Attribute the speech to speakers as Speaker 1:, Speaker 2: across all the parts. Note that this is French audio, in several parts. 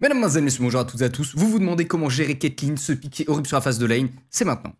Speaker 1: Mesdames, et Messieurs, bonjour à toutes et à tous. Vous vous demandez comment gérer Caitlyn, ce piqué horrible sur la face de lane C'est maintenant.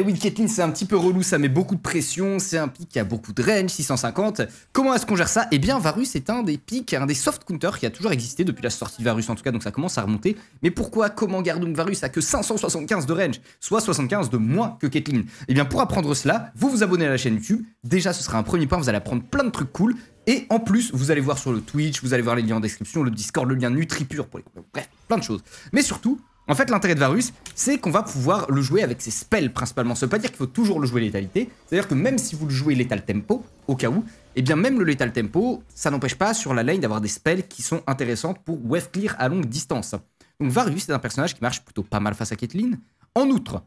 Speaker 1: oui, eh, kathleen c'est un petit peu relou, ça met beaucoup de pression, c'est un pic qui a beaucoup de range, 650. Comment est-ce qu'on gère ça Eh bien, Varus est un des pics, un des soft counters qui a toujours existé depuis la sortie de Varus en tout cas, donc ça commence à remonter. Mais pourquoi, comment donc Varus à que 575 de range, soit 75 de moins que Caitlyn Eh bien, pour apprendre cela, vous vous abonnez à la chaîne YouTube. Déjà, ce sera un premier point, vous allez apprendre plein de trucs cool. Et en plus, vous allez voir sur le Twitch, vous allez voir les liens en description, le Discord, le lien NutriPure pour les... Bref, plein de choses. Mais surtout, en fait, l'intérêt de Varus, c'est qu'on va pouvoir le jouer avec ses spells principalement. Ça veut pas dire qu'il faut toujours le jouer létalité. C'est-à-dire que même si vous le jouez létal tempo, au cas où, eh bien même le létal tempo, ça n'empêche pas sur la lane d'avoir des spells qui sont intéressantes pour wave clear à longue distance. Donc Varus est un personnage qui marche plutôt pas mal face à Caitlyn. En outre,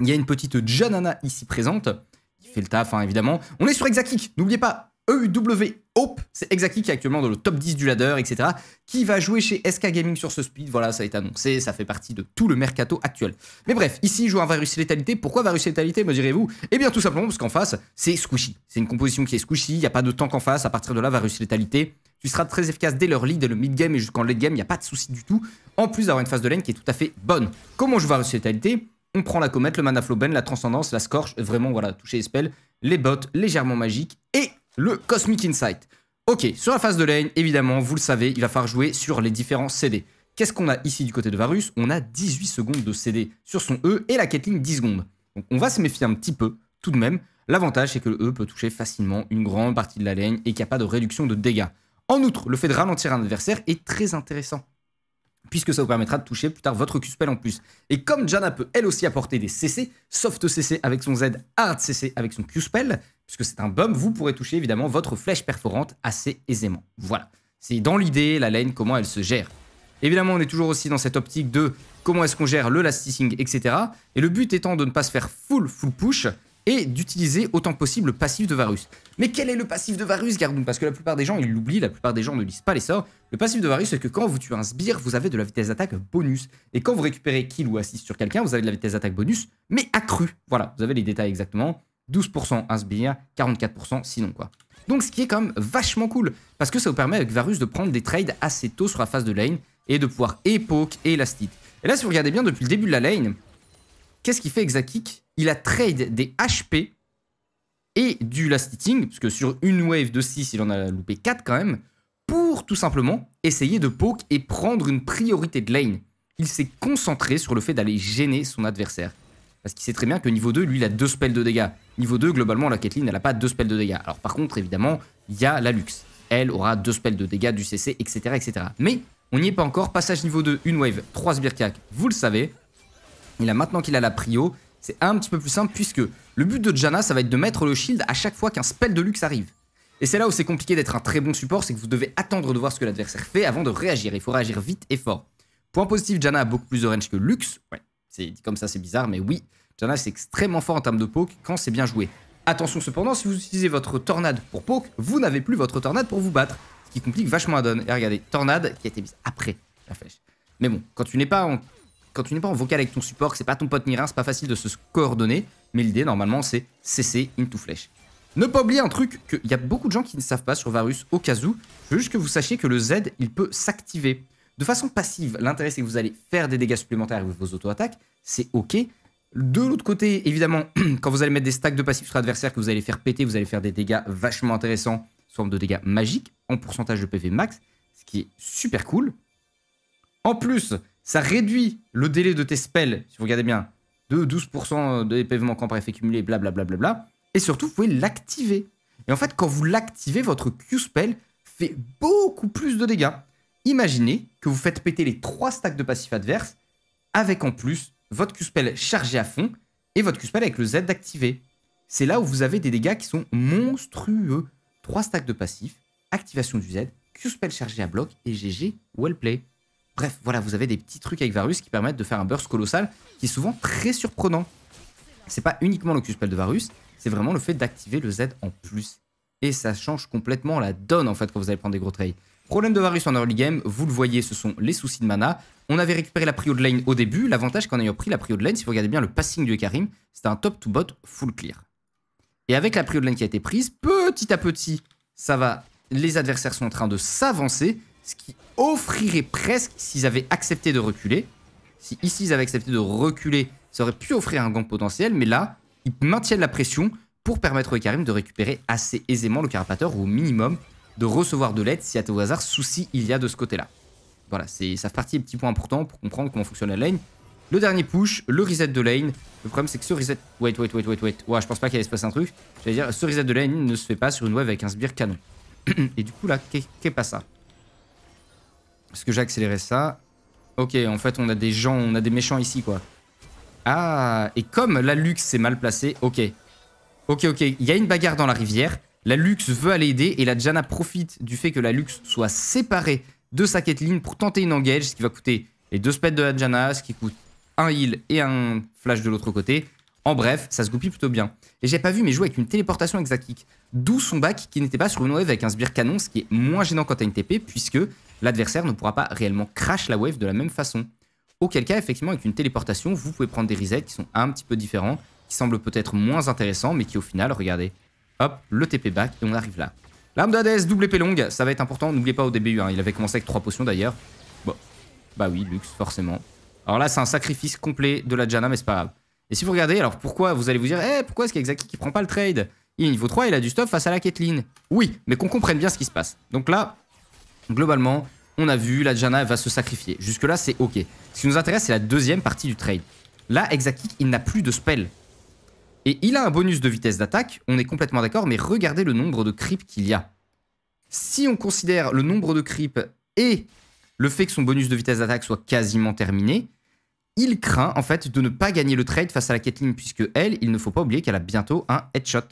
Speaker 1: il y a une petite Janana ici présente qui fait le taf, hein, évidemment. On est sur Exakik, n'oubliez pas, EUW Hope, c'est Exaki qui est actuellement dans le top 10 du ladder, etc., qui va jouer chez SK Gaming sur ce speed. Voilà, ça a été annoncé, ça fait partie de tout le mercato actuel. Mais bref, ici, un Varus Létalité. Pourquoi Varus Létalité, me direz-vous Eh bien, tout simplement parce qu'en face, c'est squishy. C'est une composition qui est squishy, il n'y a pas de tank en face. À partir de là, Varus Létalité, tu seras très efficace dès leur lead, dès le mid-game et jusqu'en late-game, il n'y a pas de souci du tout. En plus d'avoir une phase de lane qui est tout à fait bonne. Comment joue Varus Létalité on prend la comète, le mana flow ben, la transcendance, la scorch, vraiment voilà, toucher les spells, les bottes légèrement magiques et le Cosmic Insight. Ok, sur la phase de lane, évidemment, vous le savez, il va falloir jouer sur les différents CD. Qu'est-ce qu'on a ici du côté de Varus On a 18 secondes de CD sur son E et la Caitlyn 10 secondes. Donc on va se méfier un petit peu, tout de même. L'avantage, c'est que le E peut toucher facilement une grande partie de la lane et qu'il n'y a pas de réduction de dégâts. En outre, le fait de ralentir un adversaire est très intéressant, puisque ça vous permettra de toucher plus tard votre Q-Spell en plus. Et comme Jana peut elle aussi apporter des CC, soft CC avec son Z, hard CC avec son Q-Spell, que c'est un bum, vous pourrez toucher évidemment votre flèche perforante assez aisément. Voilà. C'est dans l'idée, la laine, comment elle se gère. Évidemment, on est toujours aussi dans cette optique de comment est-ce qu'on gère le last-tissing, etc. Et le but étant de ne pas se faire full, full push et d'utiliser autant possible le passif de Varus. Mais quel est le passif de Varus, Gardoun Parce que la plupart des gens, ils l'oublient, la plupart des gens ne lisent pas les sorts. Le passif de Varus, c'est que quand vous tuez un sbire, vous avez de la vitesse d'attaque bonus. Et quand vous récupérez kill ou assist sur quelqu'un, vous avez de la vitesse d'attaque bonus, mais accrue. Voilà, vous avez les détails exactement. 12% un 44% sinon quoi. Donc ce qui est quand même vachement cool, parce que ça vous permet avec Varus de prendre des trades assez tôt sur la phase de lane, et de pouvoir et poke et elastic. Et là si vous regardez bien depuis le début de la lane, qu'est-ce qu'il fait Exakik Il a trade des HP et du last hitting, parce que sur une wave de 6, il en a loupé 4 quand même, pour tout simplement essayer de poke et prendre une priorité de lane. Il s'est concentré sur le fait d'aller gêner son adversaire. Parce qu'il sait très bien que niveau 2, lui, il a deux spells de dégâts. Niveau 2, globalement, la Caitlyn, elle n'a pas deux spells de dégâts. Alors par contre, évidemment, il y a la Lux. Elle aura deux spells de dégâts, du CC, etc. etc. Mais on n'y est pas encore. Passage niveau 2, une wave, 3 Sbirkak. vous le savez. Il a maintenant qu'il a la prio, c'est un petit peu plus simple puisque le but de Janna, ça va être de mettre le shield à chaque fois qu'un spell de luxe arrive. Et c'est là où c'est compliqué d'être un très bon support, c'est que vous devez attendre de voir ce que l'adversaire fait avant de réagir. Il faut réagir vite et fort. Point positif, Janna a beaucoup plus de range que Lux. Ouais, c'est comme ça, c'est bizarre, mais oui, Janna c'est extrêmement fort en termes de poke quand c'est bien joué. Attention cependant, si vous utilisez votre tornade pour poke, vous n'avez plus votre tornade pour vous battre, ce qui complique vachement la donne. Et regardez, tornade qui a été mise après la flèche. Mais bon, quand tu n'es pas en quand tu n'es pas en vocal avec ton support, que c'est pas ton pote ni rien, c'est pas facile de se coordonner, mais l'idée normalement c'est cesser into flèche. Ne pas oublier un truc qu'il y a beaucoup de gens qui ne savent pas sur Varus au cas où, je veux juste que vous sachiez que le Z il peut s'activer. De façon passive, l'intérêt c'est que vous allez faire des dégâts supplémentaires avec vos auto-attaques, c'est ok. De l'autre côté, évidemment, quand vous allez mettre des stacks de passifs sur l'adversaire que vous allez faire péter, vous allez faire des dégâts vachement intéressants, sous de dégâts magiques, en pourcentage de PV max, ce qui est super cool. En plus, ça réduit le délai de tes spells, si vous regardez bien, de 12% de PV manquants par effet cumulé, blablabla. et surtout, vous pouvez l'activer. Et en fait, quand vous l'activez, votre Q-spell fait beaucoup plus de dégâts. Imaginez que vous faites péter les 3 stacks de passifs adverses avec en plus votre Q-Spell chargé à fond et votre Q-Spell avec le Z activé. C'est là où vous avez des dégâts qui sont monstrueux. 3 stacks de passifs, activation du Z, Q-Spell chargé à bloc et GG, well play. Bref, voilà, vous avez des petits trucs avec Varus qui permettent de faire un burst colossal qui est souvent très surprenant. C'est pas uniquement le Q-Spell de Varus, c'est vraiment le fait d'activer le Z en plus. Et ça change complètement la donne en fait quand vous allez prendre des gros trades. Problème de Varus en early game, vous le voyez, ce sont les soucis de mana. On avait récupéré la prio de lane au début. L'avantage qu'en ayant pris la prio de lane, si vous regardez bien le passing du Karim, c'était un top to bot full clear. Et avec la prio de lane qui a été prise, petit à petit, ça va. Les adversaires sont en train de s'avancer, ce qui offrirait presque, s'ils avaient accepté de reculer, si ici ils avaient accepté de reculer, ça aurait pu offrir un gank potentiel, mais là, ils maintiennent la pression pour permettre au Karim de récupérer assez aisément le carapateur ou au minimum de recevoir de l'aide si à tout hasard souci il y a de ce côté-là. Voilà, c'est ça fait partie des petits points pour comprendre comment fonctionne la lane. Le dernier push, le reset de lane. Le problème c'est que ce reset... Wait, wait, wait, wait, wait. Ouais, je pense pas qu'il allait se passer un truc. J'allais dire, ce reset de lane ne se fait pas sur une wave avec un sbire canon. Et du coup là, qu'est pas ça Est-ce que j'ai accéléré ça Ok, en fait on a des gens, on a des méchants ici quoi. Ah, et comme la luxe s'est mal placée, ok. Ok, ok, il y a une bagarre dans la rivière. La Lux veut aller aider et la Janna profite du fait que la Lux soit séparée de sa Caitlyn pour tenter une engage, ce qui va coûter les deux spades de la Janna, ce qui coûte un heal et un flash de l'autre côté. En bref, ça se goupille plutôt bien. Et j'ai pas vu mais jouer avec une téléportation exact d'où son bac qui n'était pas sur une wave avec un sbire canon, ce qui est moins gênant quand à une TP, puisque l'adversaire ne pourra pas réellement crash la wave de la même façon. Auquel cas, effectivement, avec une téléportation, vous pouvez prendre des resets qui sont un petit peu différents, qui semblent peut-être moins intéressants, mais qui au final, regardez, Hop, le TP back et on arrive là. L'arme de double épée longue, ça va être important. N'oubliez pas au début, hein, il avait commencé avec 3 potions d'ailleurs. Bon, bah oui, luxe, forcément. Alors là, c'est un sacrifice complet de la Jana, mais c'est pas grave. Et si vous regardez, alors pourquoi Vous allez vous dire, eh, pourquoi est-ce qu'il qui prend pas le trade Il est niveau 3, il a du stuff face à la Caitlyn. Oui, mais qu'on comprenne bien ce qui se passe. Donc là, globalement, on a vu, la Jana va se sacrifier. Jusque-là, c'est ok. Ce qui nous intéresse, c'est la deuxième partie du trade. Là, Exaki, il n'a plus de spell. Et il a un bonus de vitesse d'attaque, on est complètement d'accord, mais regardez le nombre de creeps qu'il y a. Si on considère le nombre de creeps et le fait que son bonus de vitesse d'attaque soit quasiment terminé, il craint en fait de ne pas gagner le trade face à la Caitlyn, puisque elle, il ne faut pas oublier qu'elle a bientôt un headshot.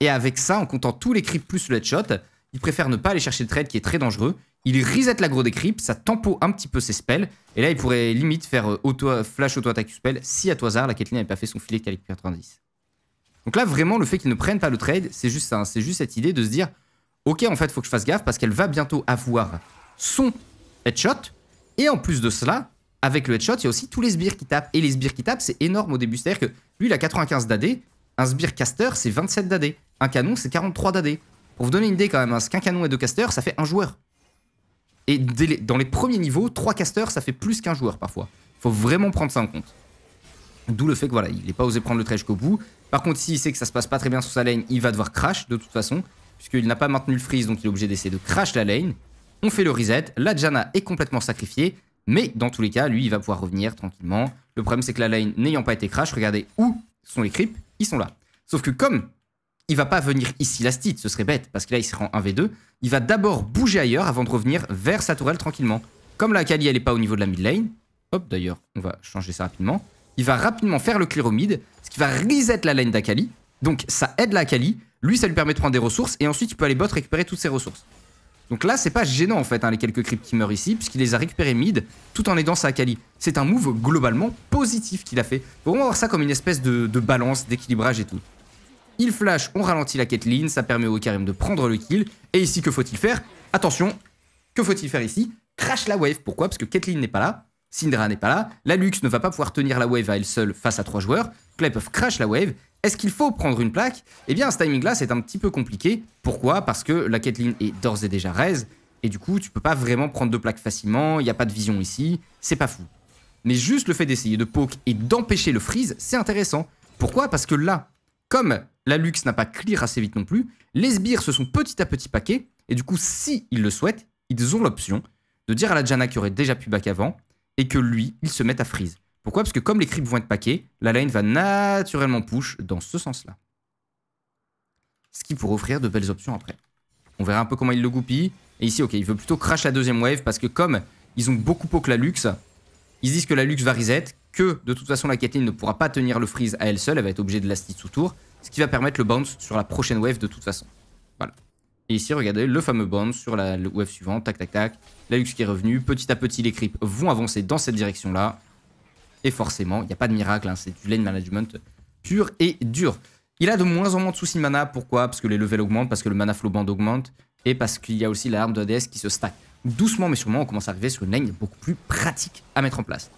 Speaker 1: Et avec ça, en comptant tous les creeps plus le headshot, il préfère ne pas aller chercher le trade qui est très dangereux. Il reset l'aggro des creeps, ça tempo un petit peu ses spells. Et là, il pourrait limite faire euh, auto flash auto-attaque spell si à tout hasard la Caitlyn n'avait pas fait son filet de calibre 90. Donc là, vraiment, le fait qu'il ne prenne pas le trade, c'est juste hein. C'est juste cette idée de se dire Ok, en fait, faut que je fasse gaffe parce qu'elle va bientôt avoir son headshot. Et en plus de cela, avec le headshot, il y a aussi tous les sbires qui tapent. Et les sbires qui tapent, c'est énorme au début. C'est-à-dire que lui, il a 95 d'AD. Un sbire caster, c'est 27 d'AD. Un canon, c'est 43 d'AD. Pour vous donner une idée quand même, un hein, canon et deux casters, ça fait un joueur. Et dans les premiers niveaux, trois casters, ça fait plus qu'un joueur parfois. Faut vraiment prendre ça en compte. D'où le fait que voilà, il n'est pas osé prendre le trait jusqu'au bout. Par contre, s'il sait que ça se passe pas très bien sur sa lane, il va devoir crash de toute façon, puisqu'il n'a pas maintenu le freeze, donc il est obligé d'essayer de crash la lane. On fait le reset, la Janna est complètement sacrifiée, mais dans tous les cas, lui, il va pouvoir revenir tranquillement. Le problème, c'est que la lane n'ayant pas été crash, regardez où sont les creeps, ils sont là. Sauf que comme il va pas venir ici la ce serait bête, parce que là, il se rend 1v2. Il va d'abord bouger ailleurs avant de revenir vers sa tourelle tranquillement. Comme la Kali, elle est pas au niveau de la mid lane, hop, d'ailleurs, on va changer ça rapidement, il va rapidement faire le clear au mid, ce qui va reset la lane d'Akali. Donc, ça aide la Lui, ça lui permet de prendre des ressources, et ensuite, il peut aller bot récupérer toutes ses ressources. Donc là, c'est pas gênant en fait, hein, les quelques creeps qui meurent ici, puisqu'il les a récupérés mid, tout en aidant sa Akali. C'est un move globalement positif qu'il a fait. Faut vraiment voir ça comme une espèce de balance, d'équilibrage et tout. Il flash, on ralentit la Caitlyn, ça permet au Karim de prendre le kill. Et ici, que faut-il faire Attention, que faut-il faire ici Crash la wave, pourquoi Parce que Caitlyn n'est pas là, Syndra n'est pas là, la Lux ne va pas pouvoir tenir la wave à elle seule face à trois joueurs, Clay là crash la wave. Est-ce qu'il faut prendre une plaque Eh bien, à ce timing-là, c'est un petit peu compliqué. Pourquoi Parce que la Caitlyn est d'ores et déjà raise, et du coup, tu peux pas vraiment prendre deux plaques facilement, il n'y a pas de vision ici, c'est pas fou. Mais juste le fait d'essayer de poke et d'empêcher le freeze, c'est intéressant. Pourquoi Parce que là, comme la Lux n'a pas clear assez vite non plus. Les sbires se sont petit à petit paqués. Et du coup, si ils le souhaitent, ils ont l'option de dire à la Jana qui aurait déjà pu back avant et que lui, il se met à freeze. Pourquoi Parce que comme les creeps vont être paqués, la lane va naturellement push dans ce sens-là. Ce qui pourrait offrir de belles options après. On verra un peu comment il le goupille. Et ici, ok, il veut plutôt crash la deuxième wave parce que comme ils ont beaucoup que la Lux, ils disent que la Lux va reset, que de toute façon la Caitlyn ne pourra pas tenir le freeze à elle seule, elle va être obligée de l'astit sous tour, ce qui va permettre le bounce sur la prochaine wave de toute façon. Voilà. Et ici, regardez, le fameux bounce sur la wave suivante, tac tac tac, la Lux qui est revenue, petit à petit les creeps vont avancer dans cette direction-là, et forcément, il n'y a pas de miracle, hein, c'est du lane management pur et dur. Il a de moins en moins de soucis mana, pourquoi Parce que les levels augmentent, parce que le mana flow band augmente, et parce qu'il y a aussi l'arme de ADS qui se stack. Doucement mais sûrement, on commence à arriver sur une lane beaucoup plus pratique à mettre en place.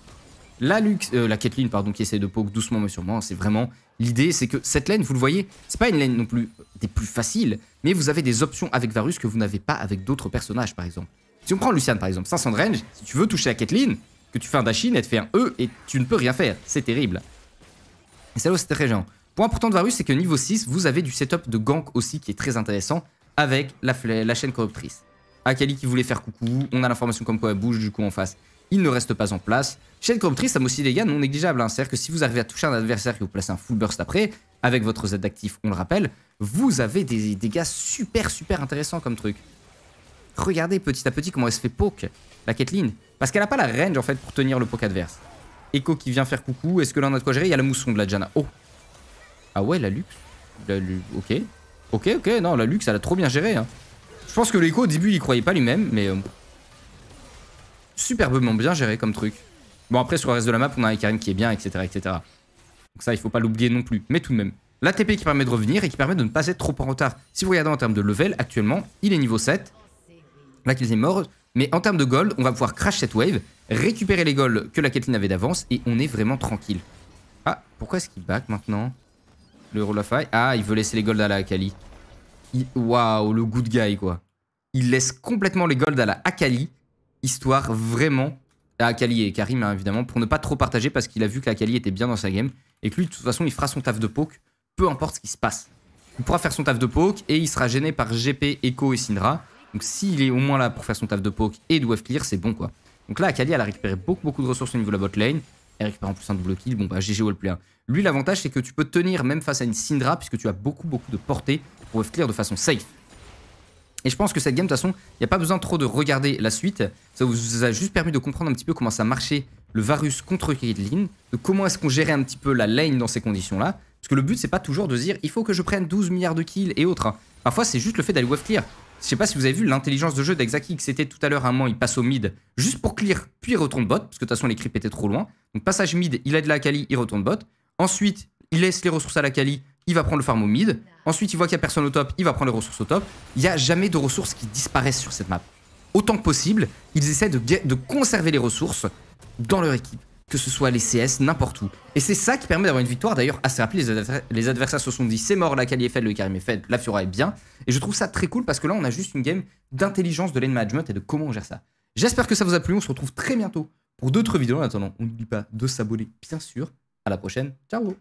Speaker 1: Euh, la, Kathleen la pardon, qui essaie de poke doucement mais sûrement, hein, c'est vraiment l'idée, c'est que cette laine, vous le voyez, c'est pas une laine non plus euh, des plus faciles, mais vous avez des options avec Varus que vous n'avez pas avec d'autres personnages, par exemple. Si on prend Lucian, par exemple, 500 de range, si tu veux toucher à Caitlyn, que tu fais un dashin, elle te fait un E et tu ne peux rien faire. C'est terrible. Et ça, c'est très gênant. Point important de Varus, c'est que niveau 6, vous avez du setup de gank aussi qui est très intéressant avec la, la chaîne corruptrice. Akali qui voulait faire coucou, on a l'information comme quoi elle bouge du coup en face il ne reste pas en place. Chaîne corruptrice, ça a aussi des gains non négligeables. Hein. C'est-à-dire que si vous arrivez à toucher un adversaire que vous placez un full burst après, avec votre Z actif, on le rappelle, vous avez des dégâts super, super intéressants comme truc. Regardez petit à petit comment elle se fait poke, la kathleen Parce qu'elle n'a pas la range en fait pour tenir le poke adverse. Echo qui vient faire coucou. Est-ce que on a de quoi gérer Il y a la mousson de la Jana. Oh Ah ouais, la Lux. La Ok. Ok, ok. Non, la luxe, elle a trop bien géré. Hein. Je pense que l'Echo au début, il croyait pas lui-même, mais. Euh, superbement bien géré comme truc. Bon, après, sur le reste de la map, on a un Karim qui est bien, etc., etc. Donc ça, il faut pas l'oublier non plus. Mais tout de même, la TP qui permet de revenir et qui permet de ne pas être trop en retard. Si vous regardez en termes de level, actuellement, il est niveau 7. Là qu'il est mort. Mais en termes de gold, on va pouvoir crash cette wave, récupérer les golds que la Caitlyn avait d'avance et on est vraiment tranquille. Ah, pourquoi est-ce qu'il back maintenant Le roll of high. Ah, il veut laisser les golds à la Akali. Waouh, le good guy, quoi. Il laisse complètement les golds à la Akali histoire vraiment à Akali et Karim, hein, évidemment, pour ne pas trop partager parce qu'il a vu que qu'Akali était bien dans sa game et que lui, de toute façon, il fera son taf de poke, peu importe ce qui se passe. Il pourra faire son taf de poke et il sera gêné par GP, Echo et Syndra. Donc s'il est au moins là pour faire son taf de poke et de wave clear, c'est bon quoi. Donc là, Akali, elle a récupéré beaucoup, beaucoup de ressources au niveau de la bot lane. Elle récupère en plus un double kill. Bon, bah, GG wallplay. Hein. Lui, l'avantage, c'est que tu peux tenir même face à une Syndra puisque tu as beaucoup, beaucoup de portée pour wave clear de façon safe. Et je pense que cette game, de toute façon, il n'y a pas besoin trop de regarder la suite. Ça vous a juste permis de comprendre un petit peu comment ça marchait le Varus contre Caitlyn, de comment est-ce qu'on gérait un petit peu la lane dans ces conditions-là. Parce que le but, c'est pas toujours de dire il faut que je prenne 12 milliards de kills et autres. Hein. Parfois, c'est juste le fait d'aller wave clear. Je sais pas si vous avez vu l'intelligence de jeu d'Exaki, c'était tout à l'heure un moment, il passe au mid juste pour clear, puis il retourne bot, parce que de toute façon les creeps étaient trop loin. Donc passage mid, il aide la Kali, il retourne bot. Ensuite, il laisse les ressources à la Kali, il va prendre le farm au mid. Ensuite, il voit qu'il n'y a personne au top, il va prendre les ressources au top. Il n'y a jamais de ressources qui disparaissent sur cette map. Autant que possible, ils essaient de, conserver les ressources dans leur équipe, que ce soit les CS, n'importe où. Et c'est ça qui permet d'avoir une victoire. D'ailleurs, assez rapide, les, adversaires se sont dit c'est mort, la Kali est faite, le Karim est fait, la Fiora est bien. Et je trouve ça très cool parce que là, on a juste une game d'intelligence de lane management et de comment on gère ça. J'espère que ça vous a plu. On se retrouve très bientôt pour d'autres vidéos. En attendant, on n'oublie pas de s'abonner, bien sûr. À la prochaine. Ciao